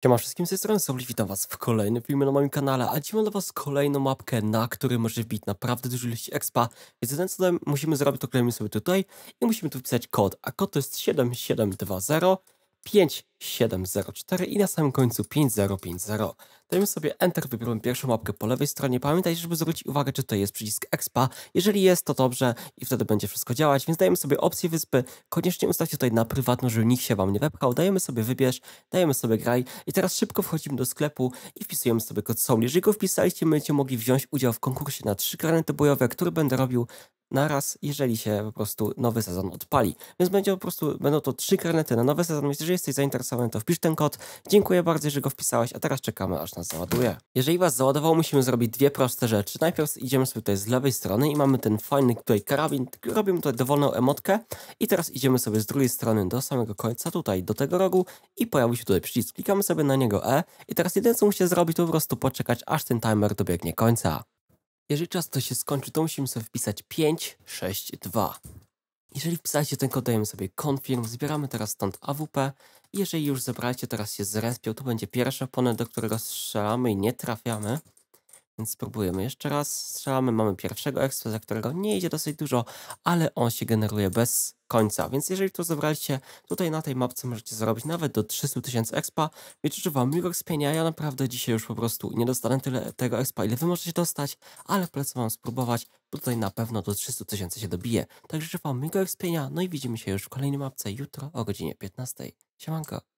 Cześć wszystkim, z tej strony Sobli, witam was w kolejnym filmie na moim kanale, a dzisiaj mam dla was kolejną mapkę, na której może wbić naprawdę dużo ilości expa, więc ten co musimy zrobić, to klejmy sobie tutaj i musimy tu wpisać kod, a kod to jest 7720 5704 i na samym końcu 5050. Dajmy sobie Enter, wybieramy pierwszą mapkę po lewej stronie. Pamiętaj, żeby zwrócić uwagę, czy to jest przycisk EXPA. Jeżeli jest, to dobrze i wtedy będzie wszystko działać, więc dajemy sobie opcję wyspy. Koniecznie ustawcie tutaj na prywatną, żeby nikt się wam nie wepchał. Dajemy sobie wybierz, dajemy sobie graj i teraz szybko wchodzimy do sklepu i wpisujemy sobie kod SOUL. Jeżeli go wpisaliście, będziecie mogli wziąć udział w konkursie na trzy granety bojowe, który będę robił naraz, jeżeli się po prostu nowy sezon odpali. Więc będzie po prostu, będą to trzy karnety na nowy sezon, więc jeżeli jesteś zainteresowany, to wpisz ten kod. Dziękuję bardzo, że go wpisałeś, a teraz czekamy, aż nas załaduje. Jeżeli was załadował, musimy zrobić dwie proste rzeczy. Najpierw idziemy sobie tutaj z lewej strony i mamy ten fajny tutaj karabin, robimy tutaj dowolną emotkę i teraz idziemy sobie z drugiej strony do samego końca, tutaj do tego rogu i pojawi się tutaj przycisk. Klikamy sobie na niego E i teraz jedyne co musicie zrobić to po prostu poczekać, aż ten timer dobiegnie końca. Jeżeli czas to się skończy, to musimy sobie wpisać 562. Jeżeli wpisacie ten kod, dajemy sobie confirm, zbieramy teraz stąd AWP. Jeżeli już zebracie, teraz się zrespią, to będzie pierwszy opony, do którego strzelamy i nie trafiamy. Więc spróbujemy jeszcze raz. Strzelamy, mamy pierwszego ekstra, za którego nie idzie dosyć dużo, ale on się generuje bez końca. Więc jeżeli to zebraliście tutaj na tej mapce, możecie zarobić nawet do 300 tysięcy expa. życzę wam miłego spienia. Ja naprawdę dzisiaj już po prostu nie dostanę tyle tego expa, ile wy możecie dostać, ale polecam wam spróbować, bo tutaj na pewno do 300 tysięcy się dobije. Także życzę wam miłego spienia, no i widzimy się już w kolejnej mapce jutro o godzinie 15. Siemanko!